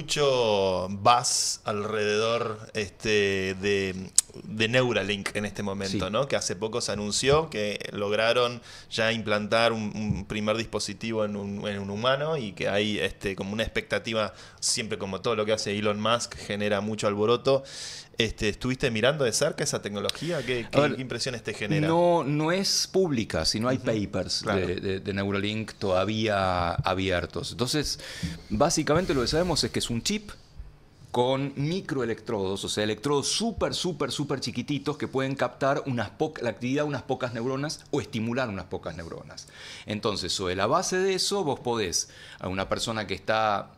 mucho vas alrededor este, de de Neuralink en este momento, ¿no? Que hace poco se anunció que lograron ya implantar un, primer dispositivo en un, humano y que hay este, como una expectativa, siempre como todo lo que hace Elon Musk, genera mucho alboroto. Este, ¿Estuviste mirando de cerca esa tecnología? ¿Qué, impresiones te genera? No, no es pública, sino hay papers de, de, Neuralink todavía abiertos. Entonces, básicamente lo que sabemos es que es un chip con microelectrodos, o sea, electrodos súper, súper, súper chiquititos que pueden captar unas la actividad de unas pocas neuronas o estimular unas pocas neuronas. Entonces, sobre la base de eso, vos podés a una persona que está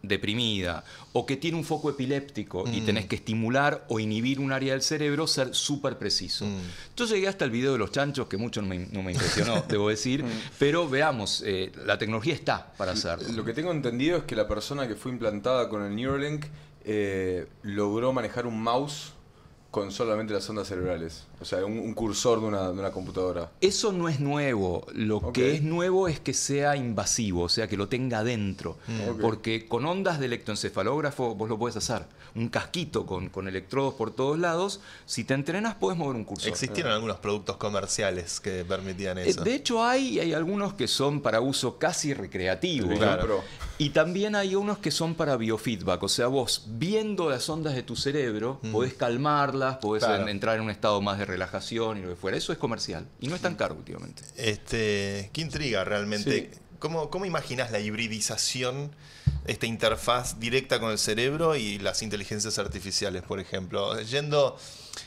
deprimida o que tiene un foco epiléptico y mm. tenés que estimular o inhibir un área del cerebro, ser súper preciso. Mm. Yo llegué hasta el video de los chanchos, que mucho no me, impresionó, debo decir, mm. pero veamos, eh, la tecnología está para hacerlo. Lo que tengo entendido es que la persona que fue implantada con el Neuralink eh, logró manejar un mouse con solamente las ondas cerebrales, o sea, un, cursor de una, computadora. Eso no es nuevo, lo que es nuevo es que sea invasivo, o sea, que lo tenga dentro, mm. porque con ondas de electroencefalógrafo vos lo puedes hacer, un casquito con, electrodos por todos lados, si te entrenas puedes mover un cursor. Existieron algunos productos comerciales que permitían eh, eso. De hecho hay, hay algunos que son para uso casi recreativo, claro. Y también hay unos que son para biofeedback, o sea, vos viendo las ondas de tu cerebro, podés calmarlas, podés entrar en un estado más de relajación y lo que fuera. Eso es comercial y no es tan caro últimamente. Este, qué intriga realmente. ¿Cómo, ¿Cómo imaginas la hibridización, esta interfaz directa con el cerebro y las inteligencias artificiales, por ejemplo? Yendo,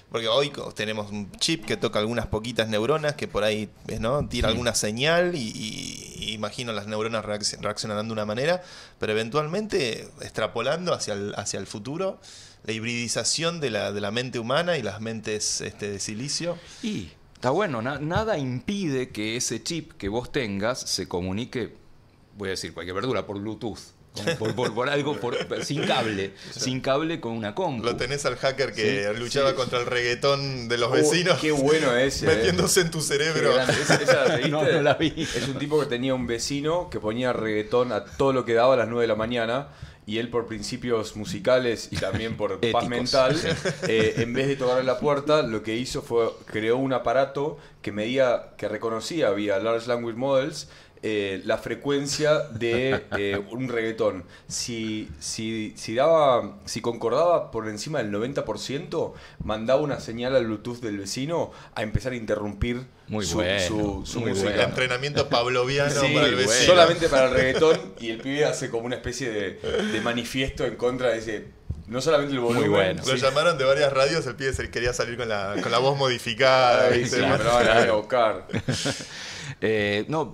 porque hoy tenemos un chip que toca algunas poquitas neuronas que por ahí ¿no? tira alguna señal y imagino las neuronas reaccionarán de una manera, pero eventualmente, extrapolando hacia el, hacia el futuro, la hibridización de la, de la mente humana y las mentes este, de silicio. Y está bueno, nada impide que ese chip que vos tengas se comunique, voy a decir cualquier verdura, por Bluetooth por, algo sin cable, sin cable con una con Lo tenés al hacker que luchaba contra el reggaetón de los oh, vecinos. Qué bueno ese. Eh. Metiéndose en tu cerebro. Esa, la vi. Es un tipo que tenía un vecino que ponía reggaetón a todo lo que daba a las 9 de la mañana y él por principios musicales y también por paz mental, eh, en vez de tocarle la puerta, lo que hizo fue creó un aparato que medía, que reconocía vía Large Language Models eh, la frecuencia de eh, un reggaetón. Si, si, daba, si concordaba por encima del 90%, mandaba una señal al Bluetooth del vecino a empezar a interrumpir su, música. Entrenamiento pavloviano para el vecino. Solamente para el reggaetón y el pibe hace como una especie de, manifiesto en contra de ese no solamente el volumen. Lo llamaron de varias radios, el pibe quería salir con la, voz modificada. no,